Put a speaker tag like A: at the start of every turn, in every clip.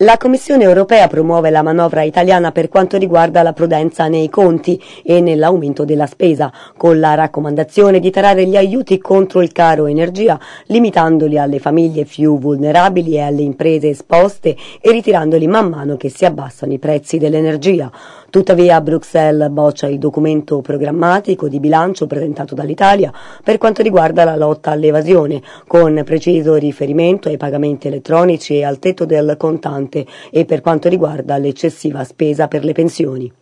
A: La Commissione europea promuove la manovra italiana per quanto riguarda la prudenza nei conti e nell'aumento della spesa, con la raccomandazione di tarare gli aiuti contro il caro energia, limitandoli alle famiglie più vulnerabili e alle imprese esposte e ritirandoli man mano che si abbassano i prezzi dell'energia. Tuttavia Bruxelles boccia il documento programmatico di bilancio presentato dall'Italia per quanto riguarda la lotta all'evasione, con preciso riferimento ai pagamenti elettronici e al tetto del contante importante e per quanto riguarda l'eccessiva spesa per le pensioni.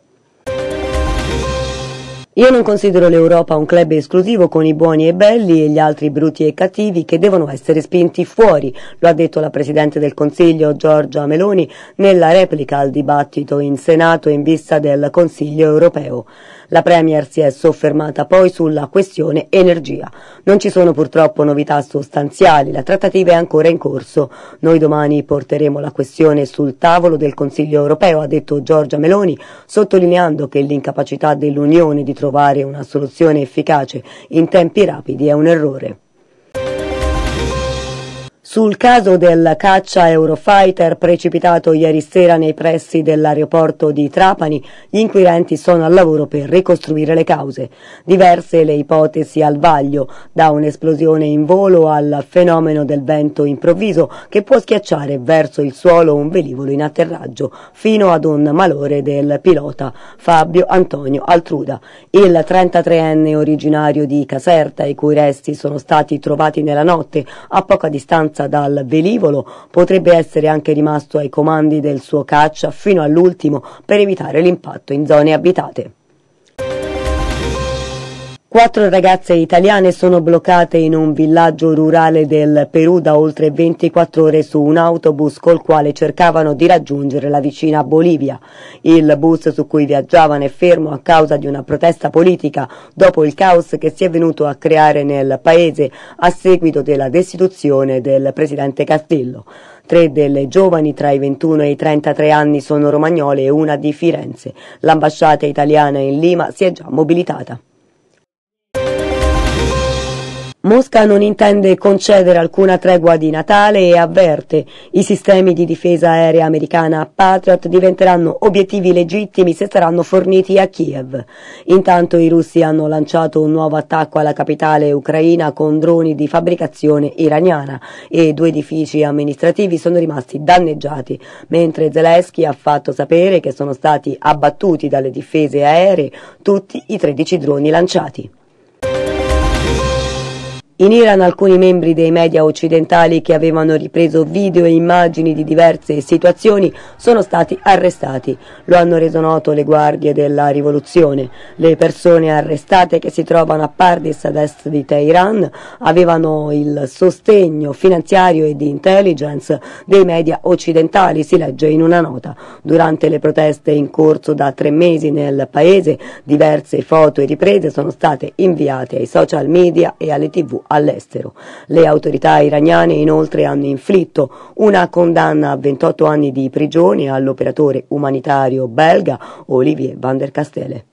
A: Io non considero l'Europa un club esclusivo con i buoni e belli e gli altri brutti e cattivi che devono essere spinti fuori, lo ha detto la Presidente del Consiglio Giorgia Meloni nella replica al dibattito in Senato in vista del Consiglio europeo. La Premier si è soffermata poi sulla questione energia. Non ci sono purtroppo novità sostanziali, la trattativa è ancora in corso. Noi domani porteremo la questione sul tavolo del Consiglio europeo, ha detto Giorgia Meloni, sottolineando che l'incapacità dell'Unione di trovare trovare una soluzione efficace in tempi rapidi è un errore. Sul caso del caccia Eurofighter precipitato ieri sera nei pressi dell'aeroporto di Trapani, gli inquirenti sono al lavoro per ricostruire le cause. Diverse le ipotesi al vaglio, da un'esplosione in volo al fenomeno del vento improvviso che può schiacciare verso il suolo un velivolo in atterraggio, fino ad un malore del pilota Fabio Antonio Altruda, il 33enne originario di Caserta, i cui resti sono stati trovati nella notte a poca distanza presa dal velivolo potrebbe essere anche rimasto ai comandi del suo caccia fino all'ultimo per evitare l'impatto in zone abitate. Quattro ragazze italiane sono bloccate in un villaggio rurale del Perù da oltre 24 ore su un autobus col quale cercavano di raggiungere la vicina Bolivia. Il bus su cui viaggiavano è fermo a causa di una protesta politica dopo il caos che si è venuto a creare nel paese a seguito della destituzione del presidente Castillo. Tre delle giovani tra i 21 e i 33 anni sono romagnole e una di Firenze. L'ambasciata italiana in Lima si è già mobilitata. Mosca non intende concedere alcuna tregua di Natale e avverte i sistemi di difesa aerea americana Patriot diventeranno obiettivi legittimi se saranno forniti a Kiev. Intanto i russi hanno lanciato un nuovo attacco alla capitale ucraina con droni di fabbricazione iraniana e due edifici amministrativi sono rimasti danneggiati, mentre Zelensky ha fatto sapere che sono stati abbattuti dalle difese aeree tutti i 13 droni lanciati. In Iran alcuni membri dei media occidentali che avevano ripreso video e immagini di diverse situazioni sono stati arrestati. Lo hanno reso noto le guardie della rivoluzione. Le persone arrestate che si trovano a Pardis ad est di Teheran avevano il sostegno finanziario e di intelligence dei media occidentali, si legge in una nota. Durante le proteste in corso da tre mesi nel paese diverse foto e riprese sono state inviate ai social media e alle tv all'estero. Le autorità iraniane inoltre hanno inflitto una condanna a 28 anni di prigione all'operatore umanitario belga Olivier van der Castelle.